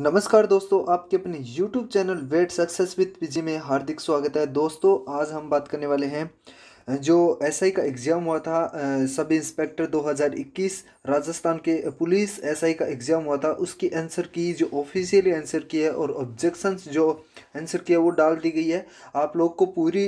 नमस्कार दोस्तों आपके अपने YouTube channel wait success with VG में हार्दिक स्वागत है दोस्तों आज हम बात करने वाले हैं जो एसआई का एग्ज़ाम हुआ था सब इंस्पेक्टर 2021 राजस्थान के पुलिस एसआई का एग्ज़ाम हुआ था उसकी आंसर की जो ऑफिशियली आंसर की है और ऑब्जेक्शंस जो आंसर की है वो डाल दी गई है आप लोग को पूरी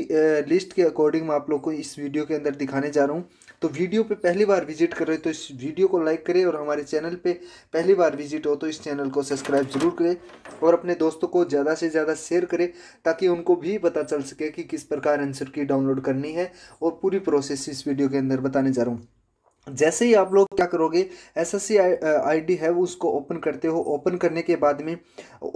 लिस्ट के अकॉर्डिंग मैं आप लोग को इस वीडियो के अंदर दिखाने जा रहा हूँ तो वीडियो पे पहली बार विजिट कर रहे हो तो इस वीडियो को लाइक करें और हमारे चैनल पे पहली बार विजिट हो तो इस चैनल को सब्सक्राइब जरूर करें और अपने दोस्तों को ज़्यादा से ज़्यादा शेयर करें ताकि उनको भी पता चल सके कि किस प्रकार आंसर की डाउनलोड करनी है और पूरी प्रोसेस इस वीडियो के अंदर बताने जा रहा हूँ जैसे ही आप लोग क्या करोगे एस एस सी आई है उसको ओपन करते हो ओपन करने के बाद में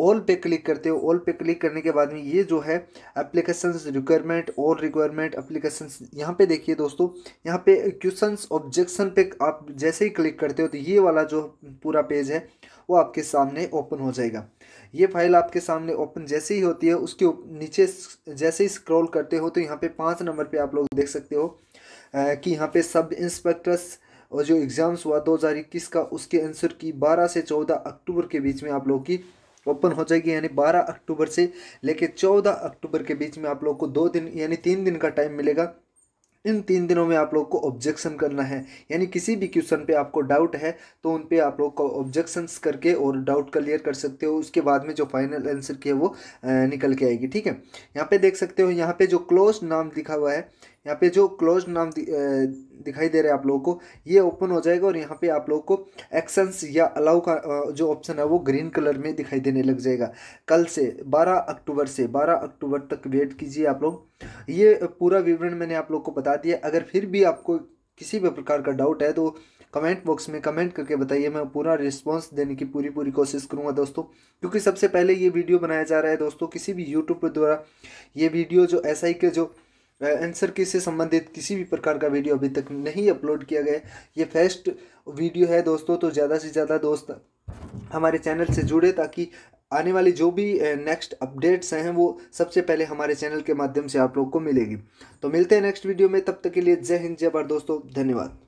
ऑल पे क्लिक करते हो ऑल पे क्लिक करने के बाद में ये जो है एप्लीकेशन रिक्वायरमेंट और रिक्वायरमेंट एप्लीकेशन यहाँ पे देखिए दोस्तों यहाँ पे क्वेश्चन ऑब्जेक्शन पे आप जैसे ही क्लिक करते हो तो ये वाला जो पूरा पेज है वो आपके सामने ओपन हो जाएगा ये फाइल आपके सामने ओपन जैसे ही होती है उसके नीचे जैसे ही स्क्रॉल करते हो तो यहाँ पे पाँच नंबर पर आप लोग देख सकते हो uh, कि यहाँ पे सब इंस्पेक्टर्स और जो एग्ज़ाम्स हुआ इक्कीस का उसके आंसर की 12 से 14 अक्टूबर के बीच में आप लोग की ओपन हो जाएगी यानी 12 अक्टूबर से लेकर 14 अक्टूबर के बीच में आप लोग को दो दिन यानी तीन दिन का टाइम मिलेगा इन तीन दिनों में आप लोग को ऑब्जेक्शन करना है यानी किसी भी क्वेश्चन पे आपको डाउट है तो उन पे आप लोग को ऑब्जेक्शंस करके और डाउट क्लियर कर सकते हो उसके बाद में जो फाइनल आंसर की है वो निकल के आएगी ठीक है यहाँ पे देख सकते हो यहाँ पे जो क्लोज नाम लिखा हुआ है यहाँ पे जो क्लोज नाम दि, दिखाई दे रहे हैं आप लोगों को ये ओपन हो जाएगा और यहाँ पे आप लोगों को एक्शंस या अलाउ का जो ऑप्शन है वो ग्रीन कलर में दिखाई देने लग जाएगा कल से 12 अक्टूबर से 12 अक्टूबर तक वेट कीजिए आप लोग ये पूरा विवरण मैंने आप लोग को बता दिया अगर फिर भी आपको किसी भी प्रकार का डाउट है तो कमेंट बॉक्स में कमेंट करके बताइए मैं पूरा रिस्पांस देने की पूरी पूरी कोशिश करूंगा दोस्तों क्योंकि सबसे पहले ये वीडियो बनाया जा रहा है दोस्तों किसी भी यूट्यूब पर द्वारा ये वीडियो जो ही के जो आंसर के से संबंधित किसी भी प्रकार का वीडियो अभी तक नहीं अपलोड किया गया ये फर्स्ट वीडियो है दोस्तों तो ज़्यादा से ज़्यादा दोस्त हमारे चैनल से जुड़े ताकि आने वाले जो भी नेक्स्ट अपडेट्स हैं वो सबसे पहले हमारे चैनल के माध्यम से आप लोग को मिलेगी तो मिलते हैं नेक्स्ट वीडियो में तब तक के लिए जय हिंद जय भारत दोस्तों धन्यवाद